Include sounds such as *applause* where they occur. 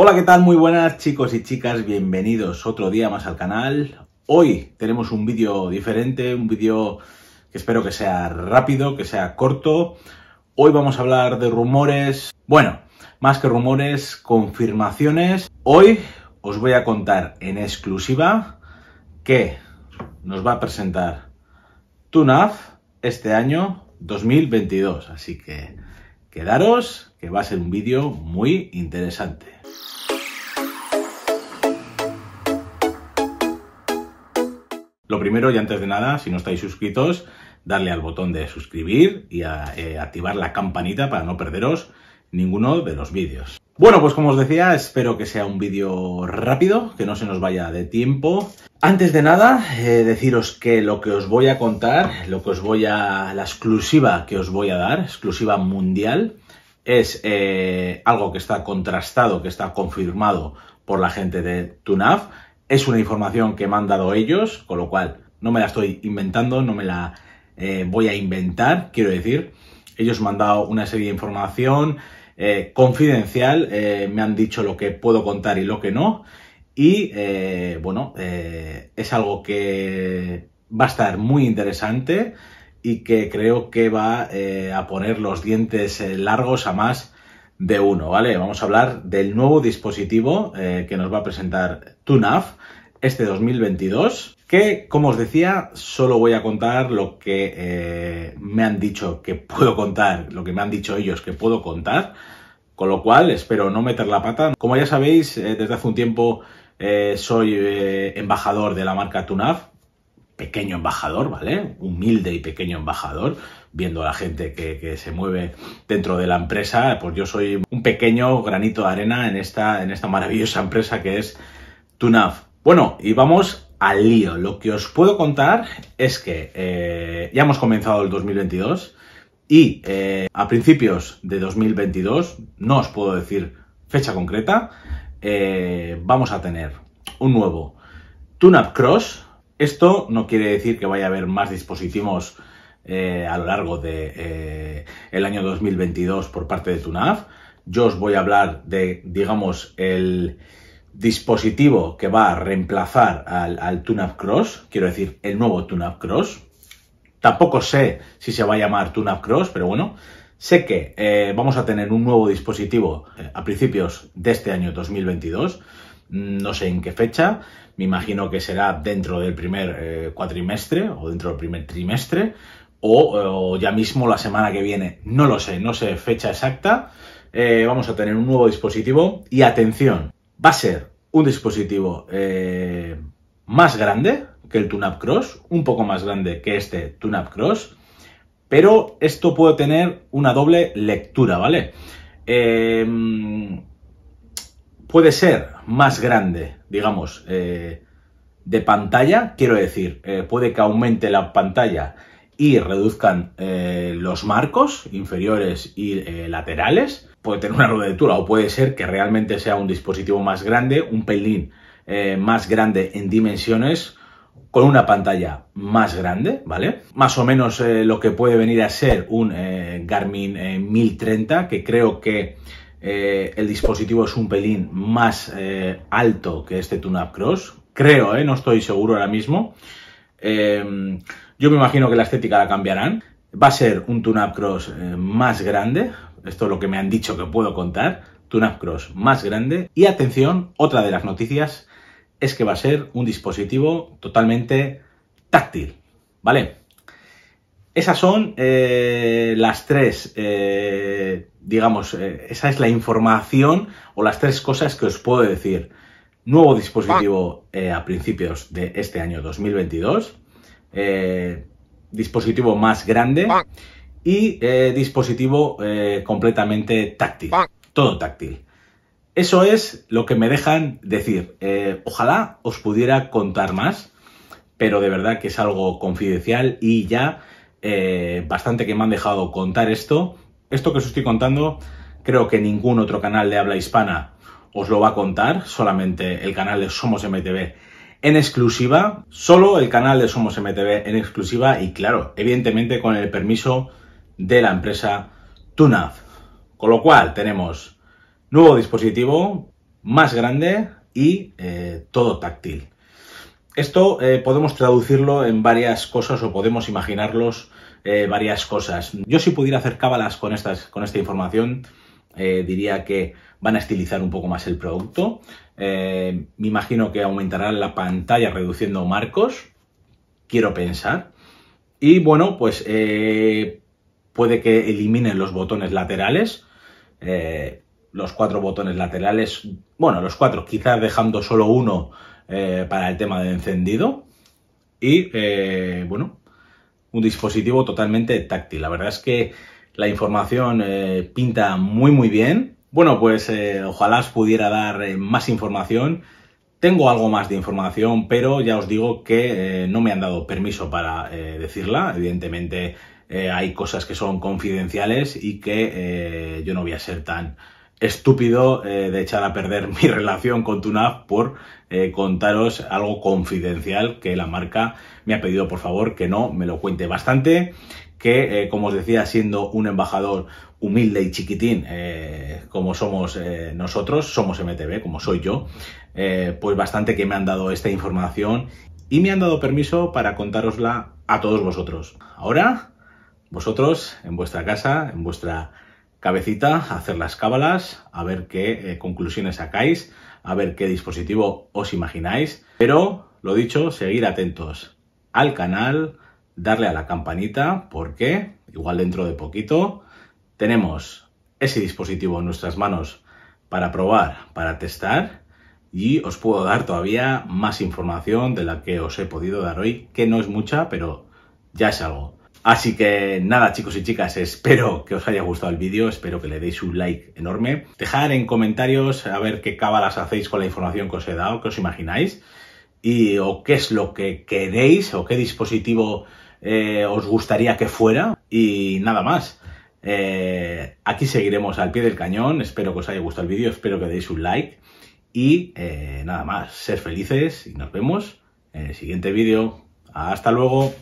Hola, ¿qué tal? Muy buenas chicos y chicas, bienvenidos otro día más al canal. Hoy tenemos un vídeo diferente, un vídeo que espero que sea rápido, que sea corto. Hoy vamos a hablar de rumores, bueno, más que rumores, confirmaciones. Hoy os voy a contar en exclusiva que nos va a presentar TUNAF este año 2022, así que Quedaros, que va a ser un vídeo muy interesante. Lo primero y antes de nada, si no estáis suscritos, darle al botón de suscribir y eh, activar la campanita para no perderos ninguno de los vídeos. Bueno, pues como os decía, espero que sea un vídeo rápido, que no se nos vaya de tiempo. Antes de nada, eh, deciros que lo que os voy a contar, lo que os voy a... la exclusiva que os voy a dar, exclusiva mundial, es eh, algo que está contrastado, que está confirmado por la gente de TUNAF. Es una información que me han dado ellos, con lo cual no me la estoy inventando, no me la eh, voy a inventar, quiero decir ellos me han dado una serie de información eh, confidencial, eh, me han dicho lo que puedo contar y lo que no. Y eh, bueno, es algo que va a estar muy interesante y que creo que va a poner los dientes largos a más de uno, ¿vale? Vamos a hablar del nuevo dispositivo que nos va a presentar TUNAF este 2022 que, como os decía, solo voy a contar lo que eh, me han dicho que puedo contar, lo que me han dicho ellos que puedo contar, con lo cual espero no meter la pata. Como ya sabéis, eh, desde hace un tiempo eh, soy embajador de la marca Tunaf, pequeño embajador, ¿vale? Humilde y pequeño embajador, viendo a la gente que, se mueve dentro de la empresa, pues yo soy un pequeño granito de arena en esta, en esta maravillosa empresa que es Tunaf. Bueno, y vamos al lío. Lo que os puedo contar es que eh, ya hemos comenzado el 2022 y eh, a principios de 2022, no os puedo decir fecha concreta, eh, vamos a tener un nuevo TUNAP Cross. Esto no quiere decir que vaya a haber más dispositivos a lo largo del año 2022 por parte de TUNAV. Yo os voy a hablar de, digamos, el dispositivo que va a reemplazar al, al Cross, quiero decir, el nuevo TuneUp Cross. Tampoco sé si se va a llamar TuneUp Cross, pero bueno, sé que eh, vamos a tener un nuevo dispositivo eh, a principios de este año 2022, mm, no sé en qué fecha, me imagino que será dentro del primer eh, cuatrimestre o dentro del primer trimestre o, ya mismo la semana que viene, no lo sé, no sé fecha exacta, vamos a tener un nuevo dispositivo y atención, va a ser un dispositivo eh, más grande que el TUNAP Cross, un poco más grande que este TUNAP Cross, pero esto puede tener una doble lectura, ¿vale? Em, puede ser más grande, digamos, eh, de pantalla, quiero decir, eh, puede que aumente la pantalla y reduzcan eh, los marcos inferiores y eh, laterales. Puede tener una lectura o puede ser que realmente sea un dispositivo más grande, un pelín eh, más grande en dimensiones, con una pantalla más grande, ¿vale? Más o menos lo que puede venir a ser un Garmin 1030, que creo que el dispositivo es un pelín más alto que este TuneUp Cross. Creo, No estoy seguro ahora mismo. Yo me imagino que la estética la cambiarán. Va a ser un tune-up cross eh, más grande. Esto es lo que me han dicho que puedo contar. Tune-up cross más grande. Y atención, otra de las noticias es que va a ser un dispositivo totalmente táctil. ¿Vale? Esas son eh, las tres, eh, digamos, esa es la información o las tres cosas que os puedo decir. Nuevo dispositivo ah. a principios de este año 2022. Eh, dispositivo más grande y eh, dispositivo eh, completamente táctil, todo táctil. Eso es lo que me dejan decir. ojalá os pudiera contar más, pero de verdad que es algo confidencial y ya bastante que me han dejado contar esto. Esto que os estoy contando creo que ningún otro canal de habla hispana os lo va a contar, solamente el canal de Somos MTV en exclusiva, solo el canal de Somos MTV en exclusiva y claro, evidentemente con el permiso de la empresa TUNAF. Con lo cual tenemos nuevo dispositivo, más grande y eh, todo táctil. Esto eh, podemos traducirlo en varias cosas o podemos imaginarlos eh, varias cosas. Yo si pudiera hacer cábalas con, estas, con esta información, eh, diría que van a estilizar un poco más el producto. Eh, me imagino que aumentarán la pantalla reduciendo marcos. Quiero pensar. Y bueno, pues eh, puede que eliminen los botones laterales. los cuatro botones laterales. Bueno, los cuatro, quizás dejando solo uno para el tema de encendido. Y bueno, un dispositivo totalmente táctil. La verdad es que la información eh, pinta muy muy bien. Bueno, pues eh, ojalá os pudiera dar eh, más información. Tengo algo más de información, pero ya os digo que no me han dado permiso para decirla. Evidentemente hay cosas que son confidenciales y que yo no voy a ser tan estúpido eh, de echar a perder *laughs* mi relación con TUNAF por eh, contaros algo confidencial que la marca me ha pedido, por favor, que no me lo cuente bastante, que, eh, como os decía, siendo un embajador humilde y chiquitín, como somos nosotros, somos MTV, como soy yo, pues bastante que me han dado esta información y me han dado permiso para contarosla a todos vosotros. Ahora, vosotros, en vuestra casa, en vuestra cabecita, hacer las cábalas, a ver qué eh, conclusiones sacáis, a ver qué dispositivo os imagináis. Pero, lo dicho, seguir atentos al canal, darle a la campanita, porque igual dentro de poquito tenemos ese dispositivo en nuestras manos para probar, para testar y os puedo dar todavía más información de la que os he podido dar hoy, que no es mucha, pero ya es algo. Así que nada chicos y chicas, espero que os haya gustado el vídeo, espero que le deis un like enorme. dejar en comentarios a ver qué cábalas hacéis con la información que os he dado, que os imagináis y o qué es lo que queréis o qué dispositivo eh, os gustaría que fuera y nada más. Eh, aquí seguiremos al pie del cañón, espero que os haya gustado el vídeo, espero que deis un like y eh, nada más, ser felices y nos vemos en el siguiente vídeo. Hasta luego.